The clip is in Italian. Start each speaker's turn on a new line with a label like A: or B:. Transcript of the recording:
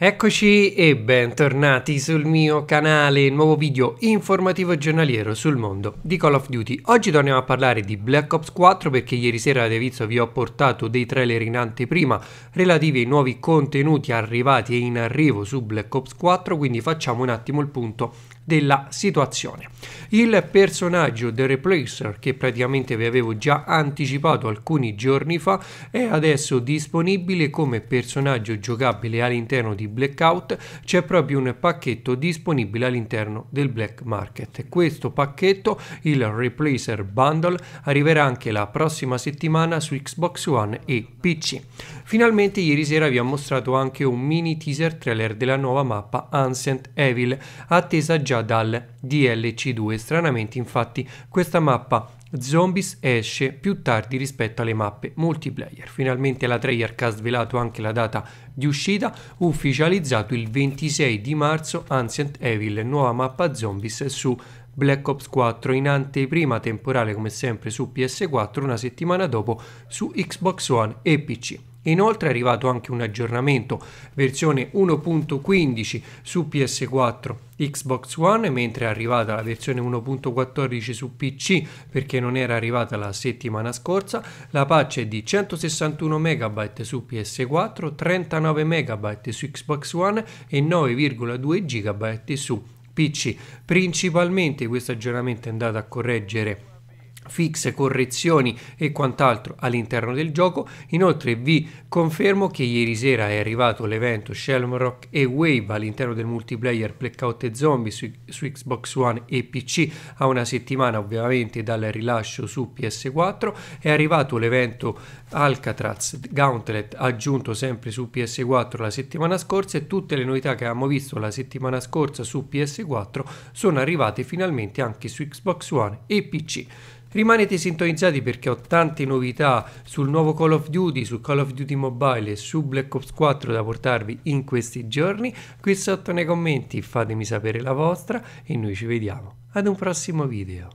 A: Eccoci e bentornati sul mio canale, nuovo video informativo giornaliero sul mondo di Call of Duty. Oggi torniamo a parlare di Black Ops 4 perché ieri sera da Devizio vi ho portato dei trailer in anteprima relativi ai nuovi contenuti arrivati e in arrivo su Black Ops 4, quindi facciamo un attimo il punto della situazione. Il personaggio The Replacer, che praticamente vi avevo già anticipato alcuni giorni fa, è adesso disponibile come personaggio giocabile all'interno di blackout c'è proprio un pacchetto disponibile all'interno del black market. Questo pacchetto, il Replacer Bundle, arriverà anche la prossima settimana su Xbox One e PC. Finalmente ieri sera vi ho mostrato anche un mini teaser trailer della nuova mappa Ancient Evil, attesa già dal DLC2. Stranamente infatti questa mappa Zombies esce più tardi rispetto alle mappe multiplayer. Finalmente la Treyarch ha svelato anche la data di uscita, ufficializzato il 26 di marzo Ancient Evil, nuova mappa Zombies su Black Ops 4 in anteprima temporale come sempre su PS4 una settimana dopo su Xbox One e PC. Inoltre è arrivato anche un aggiornamento versione 1.15 su PS4 Xbox One, mentre è arrivata la versione 1.14 su PC perché non era arrivata la settimana scorsa. La patch è di 161 MB su PS4, 39 MB su Xbox One e 9,2 GB su spicci. Principalmente questo aggiornamento è andato a correggere fix, correzioni e quant'altro all'interno del gioco. Inoltre vi confermo che ieri sera è arrivato l'evento Shelmrock e Wave all'interno del multiplayer Blackout e Zombie su, su, Xbox One e PC a una settimana ovviamente dal rilascio su PS4. È arrivato l'evento Alcatraz Gauntlet aggiunto sempre su PS4 la settimana scorsa e tutte le novità che abbiamo visto la settimana scorsa su PS4 sono arrivate finalmente anche su Xbox One e PC. Rimanete sintonizzati perché ho tante novità sul nuovo Call of Duty, su Call of Duty Mobile e su Black Ops 4 da portarvi in questi giorni. Qui sotto nei commenti fatemi sapere la vostra e noi ci vediamo ad un prossimo video.